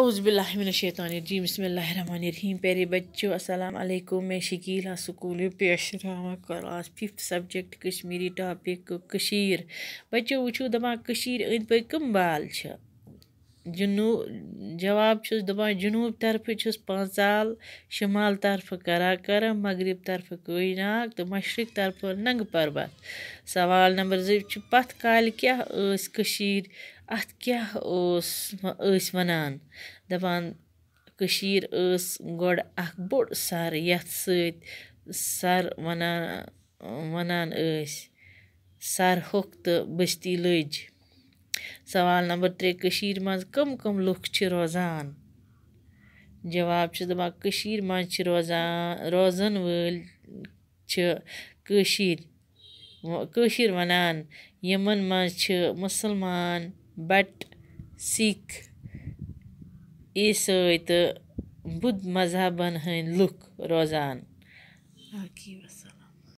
अउज़बिल्लिमिनशैतानरजी बसमीम प्यारे बच्चों अस्सलाम वालेकुम मैं शकीला सकूल पेश रहा class fifth subject Kashmiri topic Kashir बच्चों वो दपा कशीर अंद पे कम बाल جنوب جواب چھُس دَپان جنوٗب طرفہٕ چھُس پانٛژال شُمال طرفہٕ کَراکَرم مغرب طرف قیناگ تہٕ مشرق طرفہٕ ننٛگہٕ پربت سوال نمبر زٕ چھُ پَتھ کالہِ کیٛاہ کیٛاہ ٲسۍ ٲسۍ کٔشیٖر کٔشیٖر اَتھ اوس وَنان دَپان ٲس گۄڈٕ اَکھ زال سَر یَتھ سۭتۍ سَر وَنان وَنان ٲسۍ سَر ہوٚکھ تہٕ بٔستی لٔج سوال نمبر ترٛےٚ مز کم کم لُکھ چھِ روزان جواب چھُ دَپان کٔشیٖرِ منٛز چھِ روزان روزَن وٲلۍ چھِ کٲشِر کٲشِر وَنان یِمَن منٛز چھِ مُسلمان بَٹ سِکھ عیٖسٲے تہٕ بُدھ مذہبَن ہٕنٛدۍ لُکھ روزان